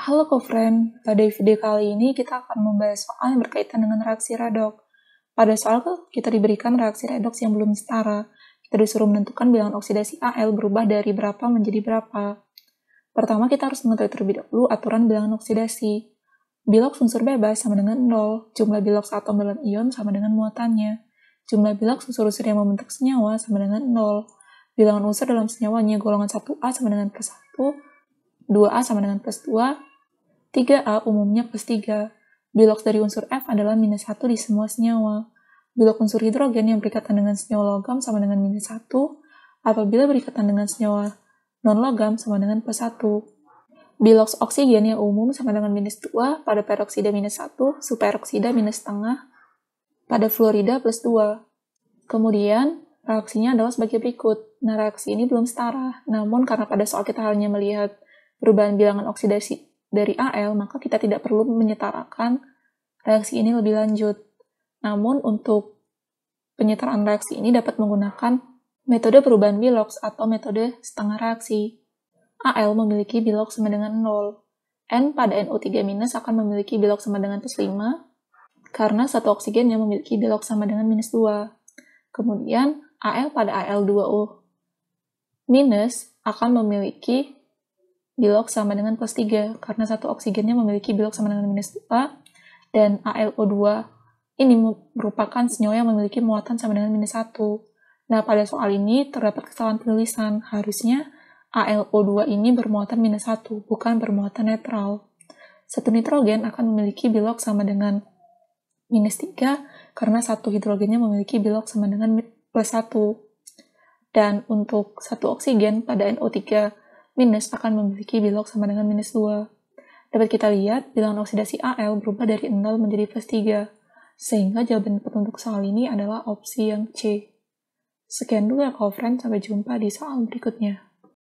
Halo co-friend, pada video kali ini kita akan membahas soal yang berkaitan dengan reaksi redox. Pada soal kita diberikan reaksi redox yang belum setara. Kita disuruh menentukan bilangan oksidasi Al berubah dari berapa menjadi berapa. Pertama kita harus mengetahui terlebih dahulu aturan bilangan oksidasi. Bilox unsur bebas sama dengan 0, jumlah bilox atom dalam ion sama dengan muatannya. Jumlah bilox unsur-unsur yang membentuk senyawa sama dengan 0. Bilangan unsur dalam senyawanya golongan 1A sama dengan plus 1, 2A sama dengan plus 2, 3A umumnya plus 3. Bilox dari unsur F adalah minus 1 di semua senyawa. bilok unsur hidrogen yang berikatan dengan senyawa logam sama dengan minus 1, apabila berikatan dengan senyawa non-logam sama dengan plus 1. Bilox oksigen yang umum sama dengan minus 2 pada peroksida minus 1, superoksida minus setengah, pada fluorida plus 2. Kemudian, reaksinya adalah sebagai berikut. Nah, reaksi ini belum setara, namun karena pada soal kita hanya melihat perubahan bilangan oksidasi dari AL, maka kita tidak perlu menyetarakan reaksi ini lebih lanjut. Namun, untuk penyetaraan reaksi ini dapat menggunakan metode perubahan Bilox atau metode setengah reaksi. AL memiliki Bilox sama dengan 0. N pada NO3- akan memiliki Bilox sama dengan plus 5, karena satu oksigen yang memiliki Bilox sama dengan minus 2. Kemudian, Al pada Al2O akan memiliki bilok sama dengan plus 3 karena satu oksigennya memiliki bilok sama dengan minus 2 dan ALO2 ini merupakan senyawa yang memiliki muatan sama dengan minus 1. Nah, pada soal ini terdapat kesalahan penulisan. Harusnya ALO2 ini bermuatan minus 1, bukan bermuatan netral. Satu nitrogen akan memiliki bilok sama dengan minus 3 karena satu hidrogennya memiliki bilok sama dengan plus 1. Dan untuk satu oksigen pada NO3 minus akan memiliki bilok sama dengan minus 2. Dapat kita lihat, bilangan oksidasi Al berubah dari 0 menjadi plus 3, sehingga jawaban tepat soal ini adalah opsi yang C. Sekian dulu ya, friend. Sampai jumpa di soal berikutnya.